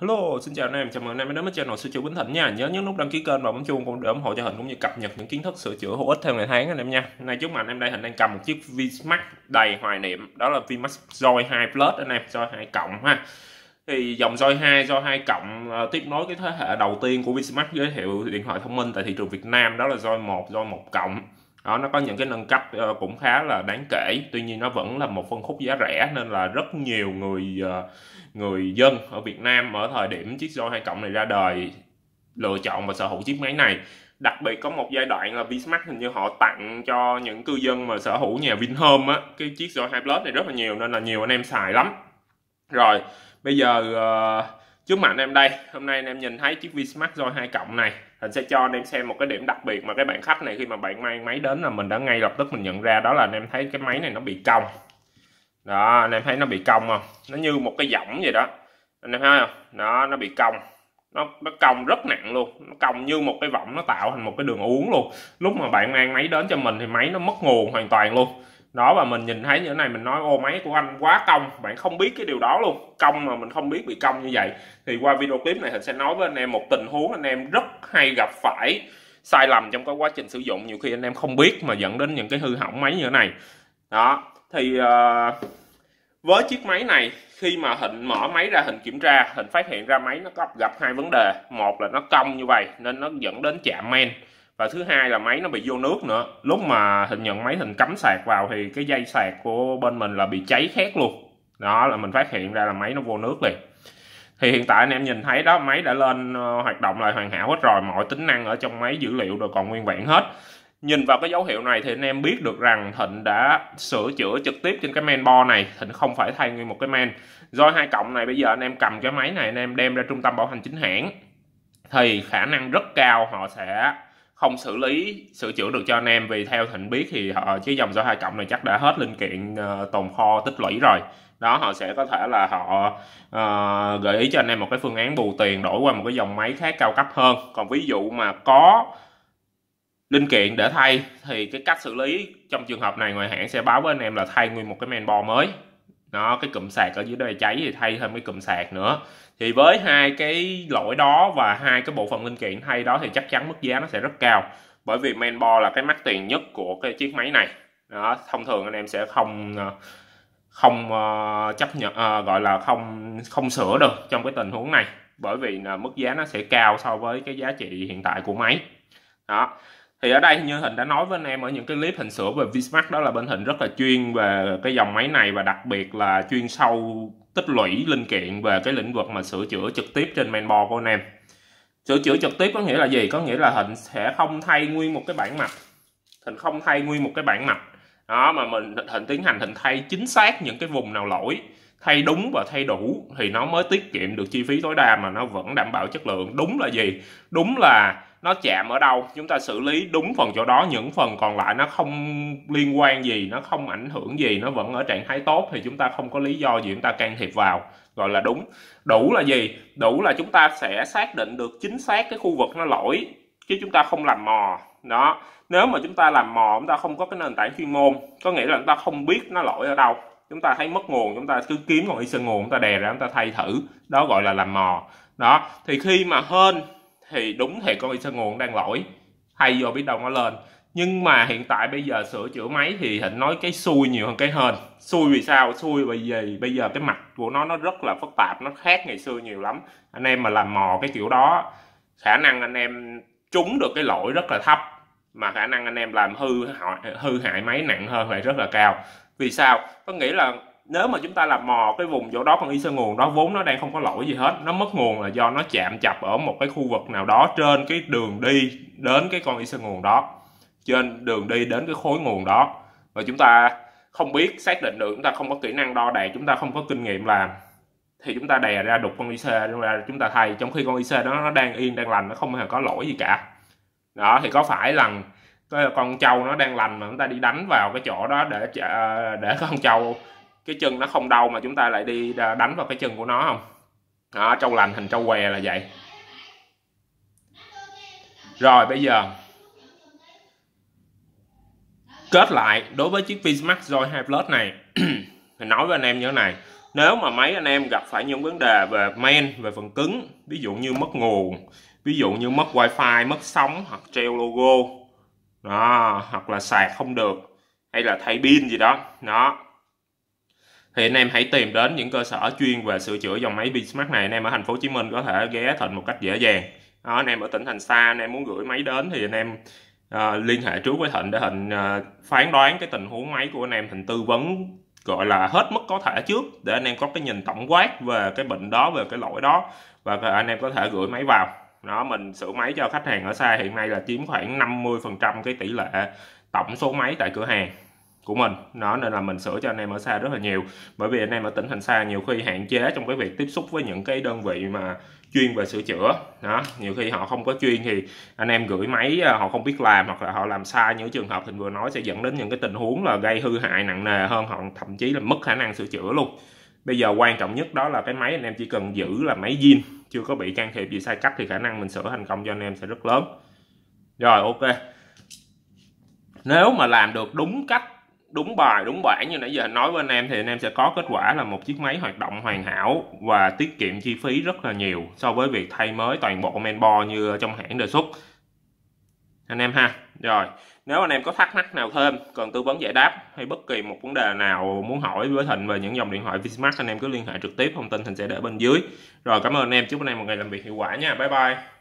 Hello, xin chào anh em, chào mừng anh em đến với channel sửa chữa Bình Thịnh nha. Nhớ nhấn nút đăng ký kênh và bấm chuông cũng để ủng hộ cho Hình cũng như cập nhật những kiến thức sửa chữa hữu ích theo ngày tháng anh em nha. Hôm nay trước mặt anh em đây Hình đang cầm một chiếc Vmax đầy hoài niệm, đó là Vmax Joy 2 Plus anh em, Joy 2 cộng ha. Thì dòng Joy 2, Joy 2 cộng ờ, tiếp nối cái thế hệ đầu tiên của Vmax giới thiệu điện thoại thông minh tại thị trường Việt Nam đó là Joy 1, Joy 1 cộng đó nó có những cái nâng cấp uh, cũng khá là đáng kể tuy nhiên nó vẫn là một phân khúc giá rẻ nên là rất nhiều người uh, người dân ở Việt Nam ở thời điểm chiếc Zoe 2 cộng này ra đời lựa chọn và sở hữu chiếc máy này đặc biệt có một giai đoạn là Vinmart hình như họ tặng cho những cư dân mà sở hữu nhà Vinhome á cái chiếc Zoe 2 Plus này rất là nhiều nên là nhiều anh em xài lắm rồi bây giờ uh, trước mặt em đây hôm nay anh em nhìn thấy chiếc Vismart Zoe 2 cộng này Hình sẽ cho anh em xem một cái điểm đặc biệt mà cái bạn khách này khi mà bạn mang máy đến là mình đã ngay lập tức mình nhận ra đó là anh em thấy cái máy này nó bị cong. Đó, anh em thấy nó bị cong không? Nó như một cái giỏng vậy đó. Anh em thấy không? Đó, nó bị cong nó nó cong rất nặng luôn nó cong như một cái võng nó tạo thành một cái đường uốn luôn lúc mà bạn mang máy đến cho mình thì máy nó mất nguồn hoàn toàn luôn đó và mình nhìn thấy như thế này mình nói ô máy của anh quá cong bạn không biết cái điều đó luôn cong mà mình không biết bị cong như vậy thì qua video clip này Thịnh sẽ nói với anh em một tình huống anh em rất hay gặp phải sai lầm trong cái quá trình sử dụng nhiều khi anh em không biết mà dẫn đến những cái hư hỏng máy như thế này đó thì uh, với chiếc máy này khi mà Thịnh mở máy ra Thịnh kiểm tra Thịnh phát hiện ra máy nó gặp gặp hai vấn đề một là nó cong như vậy nên nó dẫn đến chạm men và thứ hai là máy nó bị vô nước nữa lúc mà hình nhận máy hình cắm sạc vào thì cái dây sạc của bên mình là bị cháy khét luôn đó là mình phát hiện ra là máy nó vô nước liền thì hiện tại anh em nhìn thấy đó máy đã lên ờ, hoạt động lại hoàn hảo hết rồi mọi tính năng ở trong máy dữ liệu rồi còn nguyên vẹn hết nhìn vào cái dấu hiệu này thì anh em biết được rằng Thịnh đã sửa chữa trực tiếp trên cái men bo này Thịnh không phải thay nguyên một cái men do hai cộng này bây giờ anh em cầm cái máy này anh em đem ra trung tâm bảo hành chính hãng thì khả năng rất cao họ sẽ không xử lý sửa chữa được cho anh em vì theo thịnh biết thì họ cái dòng số hai cộng này chắc đã hết linh kiện uh, tồn kho tích lũy rồi đó họ sẽ có thể là họ uh, gợi ý cho anh em một cái phương án bù tiền đổi qua một cái dòng máy khác cao cấp hơn còn ví dụ mà có linh kiện để thay thì cái cách xử lý trong trường hợp này ngoài hãng sẽ báo với anh em là thay nguyên một cái mainboard mới nó cái cụm sạc ở dưới đây cháy thì thay thêm cái cụm sạc nữa thì với hai cái lỗi đó và hai cái bộ phận linh kiện thay đó thì chắc chắn mức giá nó sẽ rất cao bởi vì mainboard là cái mắc tiền nhất của cái chiếc máy này đó thông thường anh em sẽ không ờ, không uh, chấp nhận uh, gọi là không không sửa được trong cái tình huống này bởi vì là mức giá nó sẽ cao so với cái giá trị hiện tại của máy đó thì ở đây như hình đã nói với anh em ở những cái clip hình sửa về vismax đó là bên hình rất là chuyên về cái dòng máy này và đặc biệt là chuyên sâu tích lũy linh kiện về cái lĩnh vực mà sửa chữa trực tiếp trên mainboard của anh em sửa chữa trực tiếp có nghĩa là gì có nghĩa là hình sẽ không thay nguyên một cái bản mặt hình không thay nguyên một cái bản mặt đó mà mình hình tiến hành hình thay chính xác những cái vùng nào lỗi thay đúng và thay đủ thì nó mới tiết kiệm được chi phí tối đa mà nó vẫn đảm bảo chất lượng đúng là gì đúng là nó chạm ở đâu chúng ta xử lý đúng phần chỗ đó những phần còn lại nó không liên quan gì nó không ảnh hưởng gì nó vẫn ở trạng thái tốt thì chúng ta không có lý do gì chúng ta can thiệp vào gọi là đúng đủ là gì đủ là chúng ta sẽ xác định được chính xác cái khu vực nó lỗi chứ chúng ta không làm mò đó nếu mà chúng ta làm mò chúng ta không có cái nền tảng chuyên môn có nghĩa là chúng ta không biết nó lỗi ở đâu chúng ta thấy mất nguồn chúng ta cứ kiếm còn y sơn nguồn chúng ta đè ra chúng ta thay thử đó gọi là làm mò đó thì khi mà hơn thì đúng thì con Ether nguồn đang lỗi hay do biết đâu nó lên nhưng mà hiện tại bây giờ sửa chữa máy thì hình nói cái xui nhiều hơn cái hên xui vì sao xui bởi vì bây giờ cái mặt của nó nó rất là phức tạp nó khác ngày xưa nhiều lắm anh em mà làm mò cái kiểu đó khả năng anh em trúng được cái lỗi rất là thấp mà khả năng anh em làm hư hư hại máy nặng hơn lại rất là cao vì sao có nghĩa là nếu mà chúng ta làm mò cái vùng chỗ đó con y sơ nguồn đó vốn nó đang không có lỗi gì hết nó mất nguồn là do nó chạm chập ở một cái khu vực nào đó trên cái đường đi đến cái con y sơ nguồn đó trên đường đi đến cái khối nguồn đó và chúng ta không biết xác định được chúng ta không có kỹ năng đo đạc chúng ta không có kinh nghiệm làm thì chúng ta đè ra đục con IC ra chúng ta thay trong khi con IC đó nó đang yên đang lành nó không hề có lỗi gì cả đó thì có phải là con trâu nó đang lành mà chúng ta đi đánh vào cái chỗ đó để để con trâu cái chân nó không đau mà chúng ta lại đi đánh vào cái chân của nó không đó trâu lành thành trâu què là vậy rồi bây giờ kết lại đối với chiếc Vismax Joy 2 Plus này mình nói với anh em như thế này nếu mà mấy anh em gặp phải những vấn đề về main về phần cứng ví dụ như mất nguồn ví dụ như mất wifi mất sóng hoặc treo logo đó hoặc là sạc không được hay là thay pin gì đó đó thì anh em hãy tìm đến những cơ sở chuyên về sửa chữa dòng máy Bismarck này anh em ở thành phố Hồ Chí Minh có thể ghé thịnh một cách dễ dàng đó, anh em ở tỉnh thành xa anh em muốn gửi máy đến thì anh em à, liên hệ trước với thịnh để thịnh à, phán đoán cái tình huống máy của anh em thịnh tư vấn gọi là hết mức có thể trước để anh em có cái nhìn tổng quát về cái bệnh đó về cái lỗi đó và anh em có thể gửi máy vào nó mình sửa máy cho khách hàng ở xa hiện nay là chiếm khoảng 50 cái tỷ lệ tổng số máy tại cửa hàng của mình nó nên là mình sửa cho anh em ở xa rất là nhiều bởi vì anh em ở tỉnh thành xa nhiều khi hạn chế trong cái việc tiếp xúc với những cái đơn vị mà chuyên về sửa chữa đó nhiều khi họ không có chuyên thì anh em gửi máy à, họ không biết làm hoặc là họ làm sai những trường hợp hình vừa nói sẽ dẫn đến những cái tình huống là gây hư hại nặng nề hơn hoặc thậm chí là mất khả năng sửa chữa luôn bây giờ quan trọng nhất đó là cái máy anh em chỉ cần giữ là máy zin chưa có bị can thiệp gì sai cách thì khả năng mình sửa thành công cho anh em sẽ rất lớn rồi ok nếu mà làm được đúng cách đúng bài đúng bản như nãy giờ nói với anh em thì anh em sẽ có kết quả là một chiếc máy hoạt động hoàn hảo và tiết kiệm chi phí rất là nhiều so với việc thay mới toàn bộ mainboard như trong hãng đề xuất anh em ha rồi nếu anh em có thắc mắc nào thêm cần tư vấn giải đáp hay bất kỳ một vấn đề nào muốn hỏi với thịnh về những dòng điện thoại vsmart anh em cứ liên hệ trực tiếp thông tin thịnh sẽ để bên dưới rồi cảm ơn anh em chúc anh em một ngày làm việc hiệu quả nha bye bye